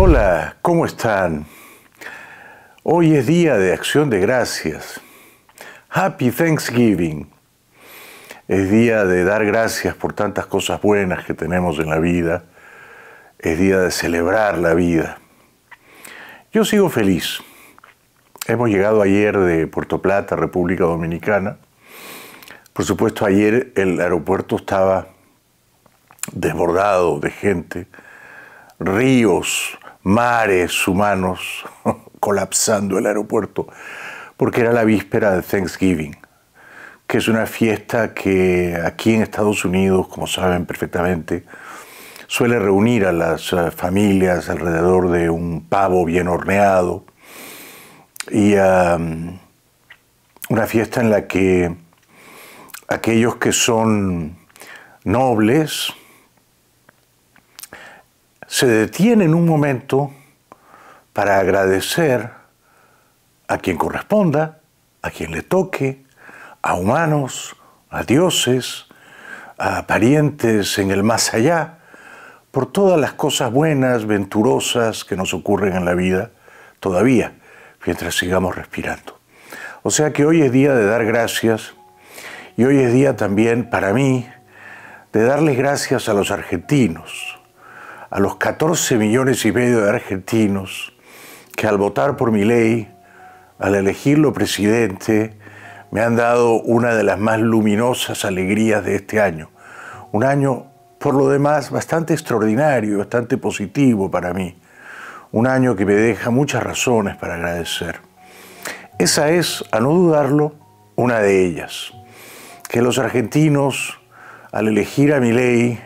Hola, ¿cómo están? Hoy es día de acción de gracias. Happy Thanksgiving. Es día de dar gracias por tantas cosas buenas que tenemos en la vida. Es día de celebrar la vida. Yo sigo feliz. Hemos llegado ayer de Puerto Plata, República Dominicana. Por supuesto, ayer el aeropuerto estaba desbordado de gente, ríos, mares humanos colapsando el aeropuerto, porque era la víspera de Thanksgiving, que es una fiesta que aquí en Estados Unidos, como saben perfectamente, suele reunir a las eh, familias alrededor de un pavo bien horneado y una fiesta en la que aquellos que son nobles, se en un momento para agradecer a quien corresponda, a quien le toque, a humanos, a dioses, a parientes en el más allá, por todas las cosas buenas, venturosas que nos ocurren en la vida todavía, mientras sigamos respirando. O sea que hoy es día de dar gracias y hoy es día también para mí de darles gracias a los argentinos, a los 14 millones y medio de argentinos que al votar por mi ley, al elegirlo presidente, me han dado una de las más luminosas alegrías de este año. Un año, por lo demás, bastante extraordinario, bastante positivo para mí. Un año que me deja muchas razones para agradecer. Esa es, a no dudarlo, una de ellas. Que los argentinos, al elegir a mi ley,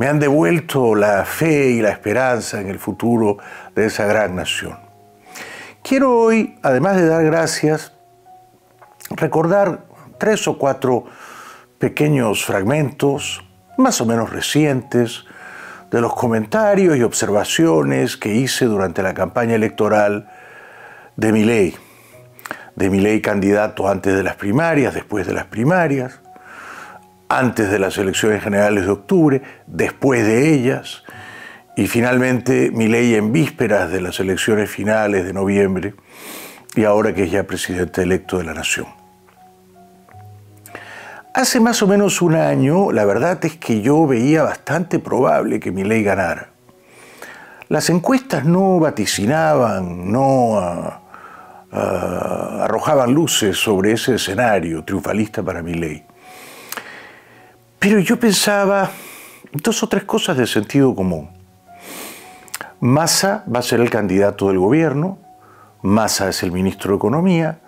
me han devuelto la fe y la esperanza en el futuro de esa gran nación. Quiero hoy, además de dar gracias, recordar tres o cuatro pequeños fragmentos, más o menos recientes, de los comentarios y observaciones que hice durante la campaña electoral de mi ley, de mi ley candidato antes de las primarias, después de las primarias, antes de las elecciones generales de octubre, después de ellas, y finalmente mi ley en vísperas de las elecciones finales de noviembre, y ahora que es ya presidente electo de la Nación. Hace más o menos un año, la verdad es que yo veía bastante probable que mi ley ganara. Las encuestas no vaticinaban, no ah, ah, arrojaban luces sobre ese escenario triunfalista para mi ley. Pero yo pensaba dos o tres cosas de sentido común. Massa va a ser el candidato del gobierno, Massa es el ministro de Economía,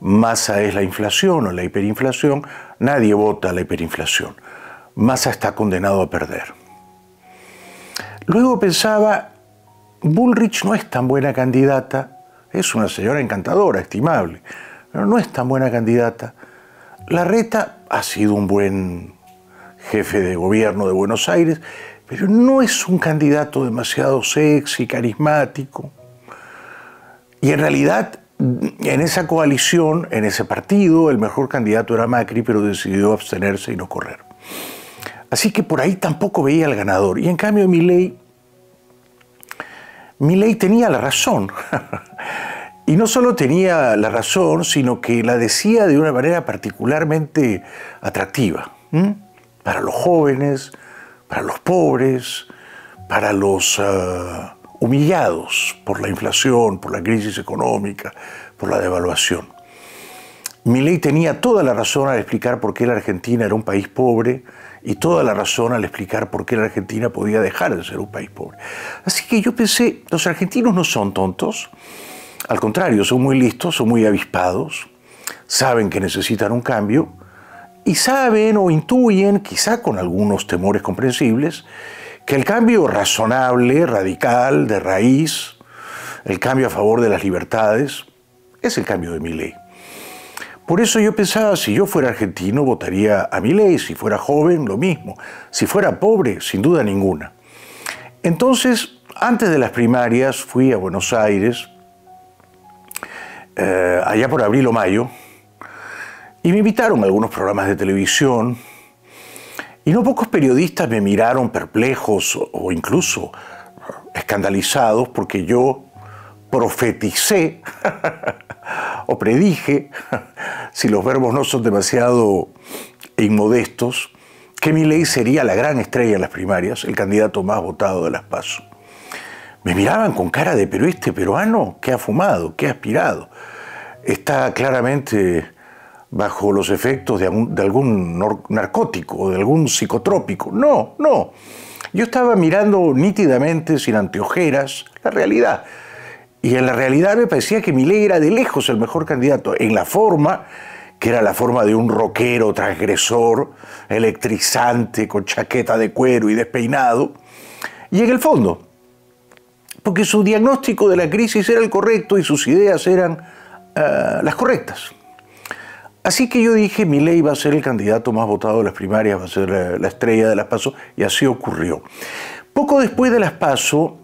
Massa es la inflación o la hiperinflación, nadie vota la hiperinflación. Massa está condenado a perder. Luego pensaba, Bullrich no es tan buena candidata, es una señora encantadora, estimable, pero no es tan buena candidata. La reta ha sido un buen jefe de gobierno de Buenos Aires, pero no es un candidato demasiado sexy, carismático. Y en realidad, en esa coalición, en ese partido, el mejor candidato era Macri, pero decidió abstenerse y no correr. Así que por ahí tampoco veía al ganador. Y en cambio, Milei, Milei tenía la razón. y no solo tenía la razón, sino que la decía de una manera particularmente atractiva para los jóvenes, para los pobres, para los eh, humillados por la inflación, por la crisis económica, por la devaluación. ley tenía toda la razón al explicar por qué la Argentina era un país pobre y toda la razón al explicar por qué la Argentina podía dejar de ser un país pobre. Así que yo pensé, los argentinos no son tontos, al contrario, son muy listos, son muy avispados, saben que necesitan un cambio y saben o intuyen, quizá con algunos temores comprensibles, que el cambio razonable, radical, de raíz, el cambio a favor de las libertades, es el cambio de mi ley. Por eso yo pensaba, si yo fuera argentino, votaría a mi ley, si fuera joven, lo mismo, si fuera pobre, sin duda ninguna. Entonces, antes de las primarias, fui a Buenos Aires, eh, allá por abril o mayo, y me invitaron a algunos programas de televisión y no pocos periodistas me miraron perplejos o incluso escandalizados porque yo profeticé o predije, si los verbos no son demasiado inmodestos, que mi ley sería la gran estrella en las primarias, el candidato más votado de las PASO. Me miraban con cara de, pero este peruano, que ha fumado? que ha aspirado? Está claramente bajo los efectos de algún, narcótico o de algún psicotrópico. No, no. Yo estaba mirando nítidamente, sin anteojeras, la realidad. Y en la realidad me parecía que Milé era de lejos el mejor candidato. En la forma, que era la forma de un rockero transgresor, electrizante, con chaqueta de cuero y despeinado. Y en el fondo, porque su diagnóstico de la crisis era el correcto y sus ideas eran ah, las correctas. Así que yo dije, mi ley va a ser el candidato más votado de las primarias, va a ser la, estrella de las PASO, y así ocurrió. Poco después de las PASO,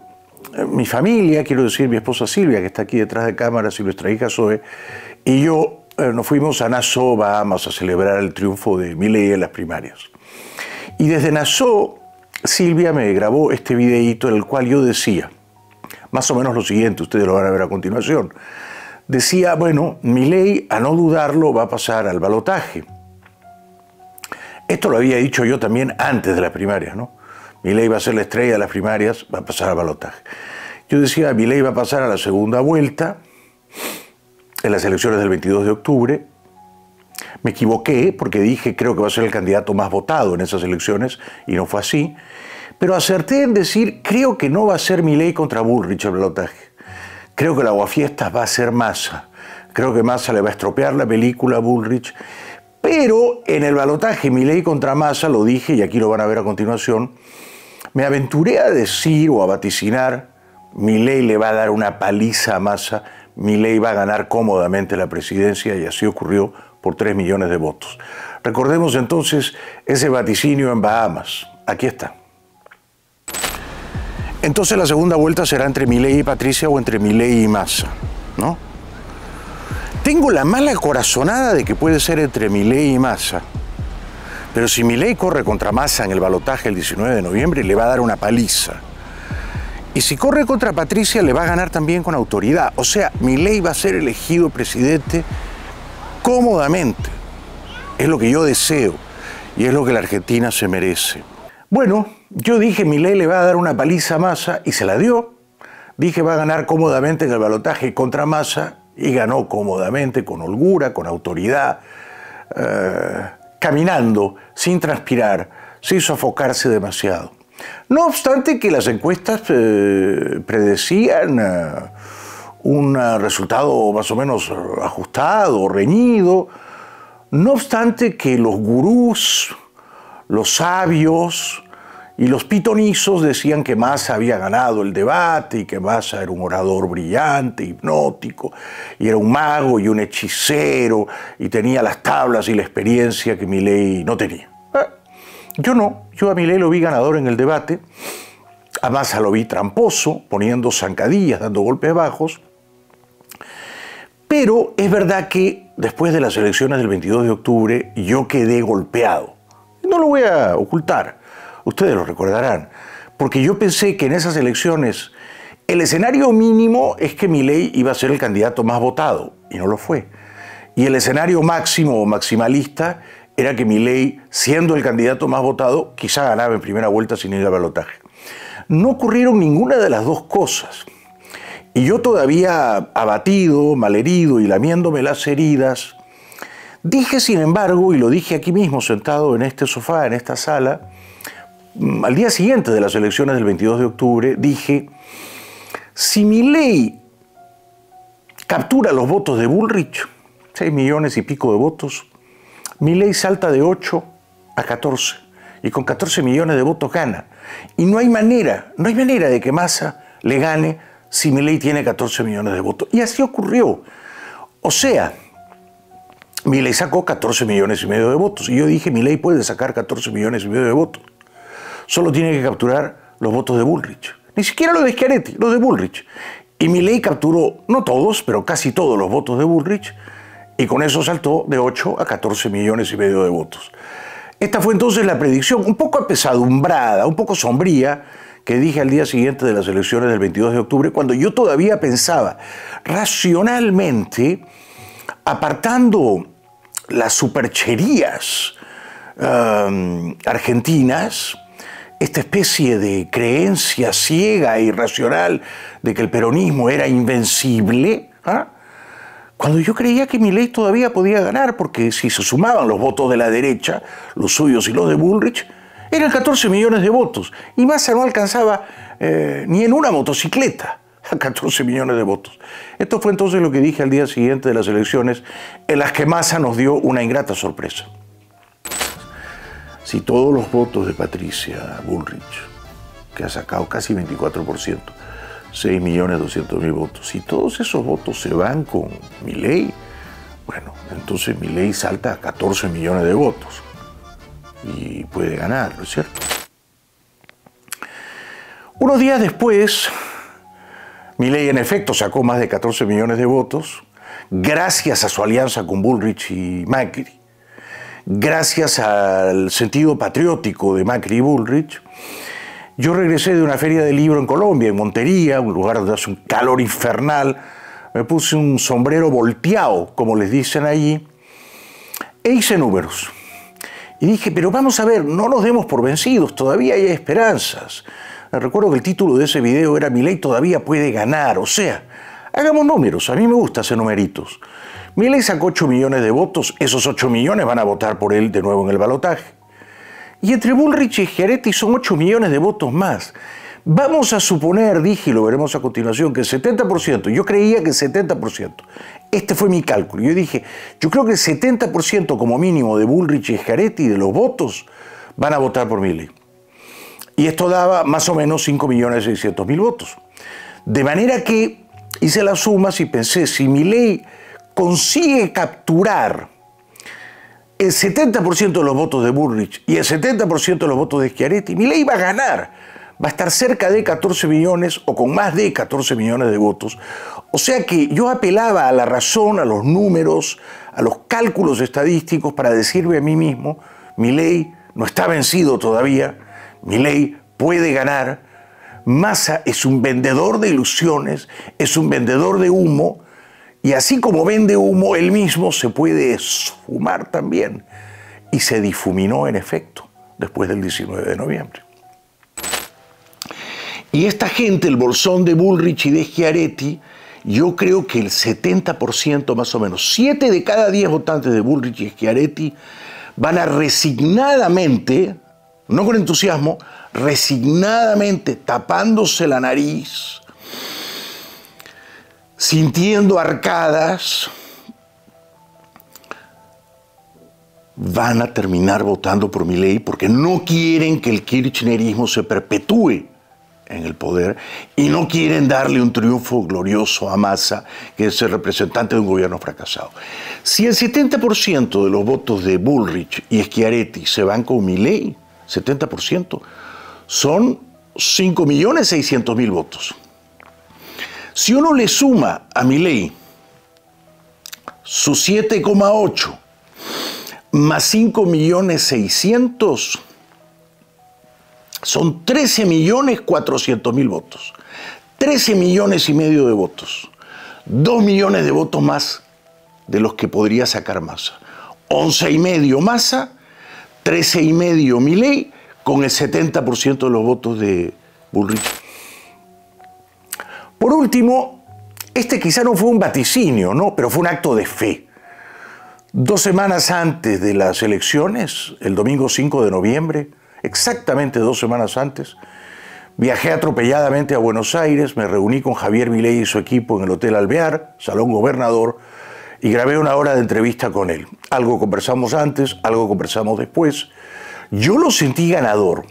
eh, mi familia, quiero decir, mi esposa Silvia, que está aquí detrás de cámaras, y nuestra hija Zoe, y yo eh, nos fuimos a Nassau, Bahamas, a celebrar el triunfo de ley en las primarias. Y desde Nassau, Silvia me grabó este videíto en el cual yo decía, más o menos lo siguiente, ustedes lo van a ver a continuación decía, bueno, mi ley, a no dudarlo, va a pasar al balotaje. Esto lo había dicho yo también antes de las primarias, ¿no? Mi ley va a ser la estrella de las primarias, va a pasar al balotaje. Yo decía, mi ley va a pasar a la segunda vuelta, en las elecciones del 22 de octubre. Me equivoqué porque dije, creo que va a ser el candidato más votado en esas elecciones, y no fue así. Pero acerté en decir, creo que no va a ser mi ley contra Bullrich el balotaje Creo que la Aguafiestas va a ser masa. Creo que Massa le va a estropear la película a Bullrich. Pero en el balotaje mi ley contra masa lo dije y aquí lo van a ver a continuación, me aventuré a decir o a vaticinar, mi ley le va a dar una paliza a Massa, ley va a ganar cómodamente la presidencia y así ocurrió por 3 millones de votos. Recordemos entonces ese vaticinio en Bahamas. Aquí está. Entonces la segunda vuelta será entre Milei y Patricia o entre Milei y Massa, ¿no? Tengo la mala corazonada de que puede ser entre Milei y Massa. Pero si Milei corre contra Massa en el balotaje el 19 de noviembre, le va a dar una paliza. Y si corre contra Patricia, le va a ganar también con autoridad. O sea, Milei va a ser elegido presidente cómodamente. Es lo que yo deseo y es lo que la Argentina se merece. Bueno, yo dije, ley le va a dar una paliza a Massa y se la dio. Dije, va a ganar cómodamente en el balotaje contra Massa y ganó cómodamente, con holgura, con autoridad, eh, caminando, sin transpirar, sin sofocarse demasiado. No obstante que las encuestas eh, predecían eh, un resultado más o menos ajustado, reñido, no obstante que los gurús, los sabios, y los pitonizos decían que Massa había ganado el debate y que Massa era un orador brillante, hipnótico, y era un mago y un hechicero, y tenía las tablas y la experiencia que Milei no tenía. Eh, yo no, yo a Milei lo vi ganador en el debate, a Massa lo vi tramposo, poniendo zancadillas, dando golpes bajos, pero es verdad que después de las elecciones del 22 de octubre yo quedé golpeado. No lo voy a ocultar. Ustedes lo recordarán. Porque yo pensé que en esas elecciones el escenario mínimo es que Milei iba a ser el candidato más votado, y no lo fue. Y el escenario máximo o maximalista era que Milei, siendo el candidato más votado, quizá ganaba en primera vuelta sin ir al balotaje. No ocurrieron ninguna de las dos cosas. Y yo todavía abatido, malherido y lamiéndome las heridas, dije sin embargo, y lo dije aquí mismo sentado en este sofá, en esta sala, Mm, al día siguiente de las elecciones del 22 de octubre, dije, si mi ley captura los votos de Bullrich, 6 millones y pico de votos, mi ley salta de 8 a 14 y con 14 millones de votos gana. Y no hay manera, no hay manera de que Massa le gane si mi ley tiene 14 millones de votos. Y así ocurrió. O sea, mi ley sacó 14 millones y medio de votos. Y yo dije, mi ley puede sacar 14 millones y medio de votos solo tiene que capturar los votos de Bullrich. Ni siquiera los de Schiaretti, los de Bullrich. Y ley capturó, no todos, pero casi todos los votos de Bullrich, y con eso saltó de 8 a 14 millones y medio de votos. Esta fue entonces la predicción, un poco apesadumbrada, un poco sombría, que dije al día siguiente de las elecciones del 22 de octubre, cuando yo todavía pensaba racionalmente, apartando las supercherías um, argentinas, esta especie de creencia ciega e irracional de que el peronismo era invencible, ¿ah? cuando yo creía que mi ley todavía podía ganar, porque si se sumaban los votos de la derecha, los suyos y los de Bullrich, eran 14 millones de votos. Y Massa no alcanzaba eh, ni en una motocicleta a 14 millones de votos. Esto fue entonces lo que dije al día siguiente de las elecciones, en las que Massa nos dio una ingrata sorpresa. Si todos los votos de Patricia Bullrich, que ha sacado casi 24%, 6.200.000 votos, si todos esos votos se van con mi bueno, entonces mi salta a 14 millones de votos y puede ganar, ¿no es cierto? Unos días después, ley en efecto sacó más de 14 millones de votos gracias a su alianza con Bullrich y Macri gracias al sentido patriótico de Macri y Bullrich, yo regresé de una feria de libro en Colombia, en Montería, un lugar donde hace un calor infernal. Me puse un sombrero volteado, como les dicen allí, e hice números. Y dije, pero vamos a ver, no nos demos por vencidos, todavía hay esperanzas. Recuerdo que el título de ese video era Mi ley todavía puede ganar, o sea, hagamos números, a mí me gusta hacer numeritos ley sacó 8 millones de votos, esos 8 millones van a votar por él de nuevo en el balotaje. Y entre Bullrich y Jaretti son 8 millones de votos más. Vamos a suponer, dije, y lo veremos a continuación, que el 70%, yo creía que el 70%, este fue mi cálculo, yo dije, yo creo que el 70% como mínimo de Bullrich y Jaretti, de los votos, van a votar por ley. Y esto daba más o menos 5.600.000 votos. De manera que hice las sumas y pensé, si Milei consigue capturar el 70% de los votos de Burrich y el 70% de los votos de Schiaretti, ley va a ganar. Va a estar cerca de 14 millones o con más de 14 millones de votos. O sea que yo apelaba a la razón, a los números, a los cálculos estadísticos para decirme a mí mismo, mi ley no está vencido todavía, mi ley puede ganar. Massa es un vendedor de ilusiones, es un vendedor de humo, y así como vende humo, él mismo se puede esfumar también. Y se difuminó en efecto después del 19 de noviembre. Y esta gente, el bolsón de Bullrich y de Schiaretti, yo creo que el 70% más o menos, 7 de cada 10 votantes de Bullrich y Schiaretti van a resignadamente, no con entusiasmo, resignadamente tapándose la nariz, sintiendo arcadas, van a terminar votando por mi ley porque no quieren que el kirchnerismo se perpetúe en el poder y no quieren darle un triunfo glorioso a Massa, que es el representante de un gobierno fracasado. Si el 70% de los votos de Bullrich y Schiaretti se van con ley 70%, son 5.600.000 votos. Si uno le suma a mi ley su 7,8 más 5 son 13.400.000 votos. 13 millones y medio de votos. 2 millones de votos más de los que podría sacar Massa. 11 y medio Massa, 13 y medio con el 70% de los votos de Bullrich. Por último, este quizá no fue un vaticinio, ¿no? pero fue un acto de fe. Dos semanas antes de las elecciones, el domingo 5 de noviembre, exactamente dos semanas antes, viajé atropelladamente a Buenos Aires, me reuní con Javier Viley y su equipo en el Hotel Alvear, Salón Gobernador, y grabé una hora de entrevista con él. Algo conversamos antes, algo conversamos después. Yo lo sentí ganador.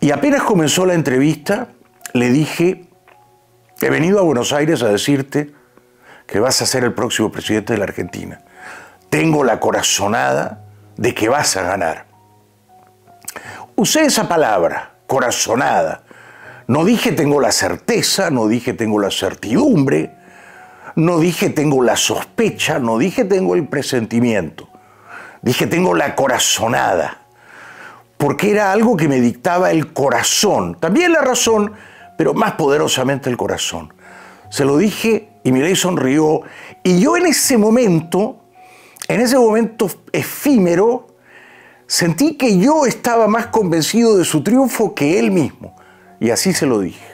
Y apenas comenzó la entrevista, le dije, He venido a Buenos Aires a decirte que vas a ser el próximo presidente de la Argentina. Tengo la corazonada de que vas a ganar. Usé esa palabra, corazonada. No dije tengo la certeza, no dije tengo la certidumbre, no dije tengo la sospecha, no dije tengo el presentimiento. Dije tengo la corazonada, porque era algo que me dictaba el corazón. También la razón pero más poderosamente el corazón. Se lo dije y Mireille sonrió. Y yo en ese momento, en ese momento efímero, sentí que yo estaba más convencido de su triunfo que él mismo. Y así se lo dije.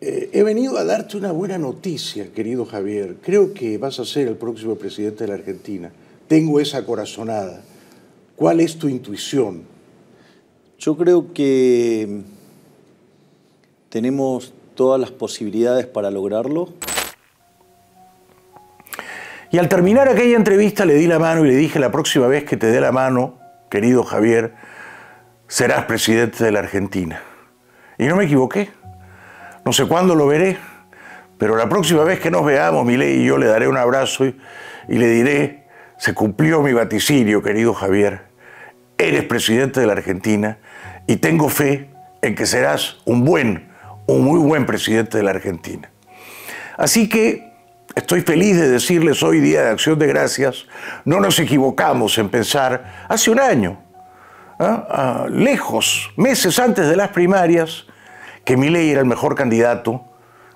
Eh, he venido a darte una buena noticia, querido Javier. Creo que vas a ser el próximo presidente de la Argentina. Tengo esa corazonada. ¿Cuál es tu intuición? Yo creo que ¿Tenemos todas las posibilidades para lograrlo? Y al terminar aquella entrevista le di la mano y le dije, la próxima vez que te dé la mano, querido Javier, serás presidente de la Argentina. Y no me equivoqué. No sé cuándo lo veré, pero la próxima vez que nos veamos, Milei y yo le daré un abrazo y, y le diré, se cumplió mi vaticinio, querido Javier. Eres presidente de la Argentina y tengo fe en que serás un buen un muy buen presidente de la Argentina. Así que estoy feliz de decirles hoy día de Acción de Gracias, no nos equivocamos en pensar, hace un año, ¿ah? Ah, lejos, meses antes de las primarias, que Miley era el mejor candidato,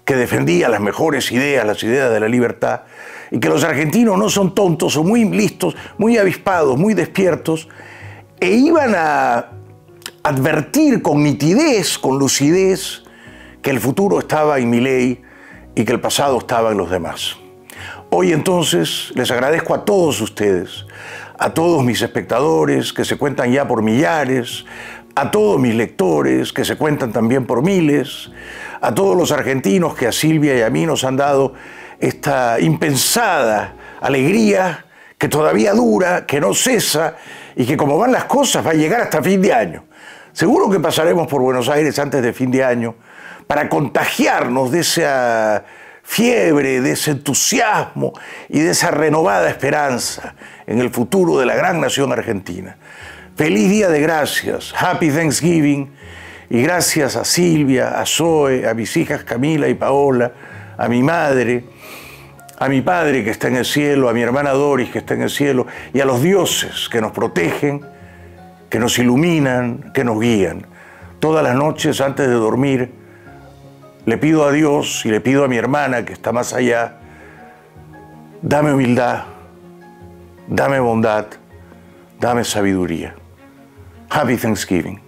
que defendía las mejores ideas, las ideas de la libertad, y que los argentinos no son tontos, son muy listos, muy avispados, muy despiertos, e iban a advertir con nitidez, con lucidez, que el futuro estaba en mi ley y que el pasado estaba en los demás. Hoy entonces les agradezco a todos ustedes, a todos mis espectadores que se cuentan ya por millares, a todos mis lectores que se cuentan también por miles, a todos los argentinos que a Silvia y a mí nos han dado esta impensada alegría que todavía dura, que no cesa y que como van las cosas va a llegar hasta fin de año. Seguro que pasaremos por Buenos Aires antes de fin de año para contagiarnos de esa fiebre, de ese entusiasmo y de esa renovada esperanza en el futuro de la gran nación argentina. Feliz Día de Gracias, Happy Thanksgiving y gracias a Silvia, a Zoe, a mis hijas Camila y Paola, a mi madre, a mi padre que está en el cielo, a mi hermana Doris que está en el cielo y a los dioses que nos protegen, que nos iluminan, que nos guían. Todas las noches antes de dormir, le pido a Dios y le pido a mi hermana que está más allá, dame humildad, dame bondad, dame sabiduría. Happy Thanksgiving.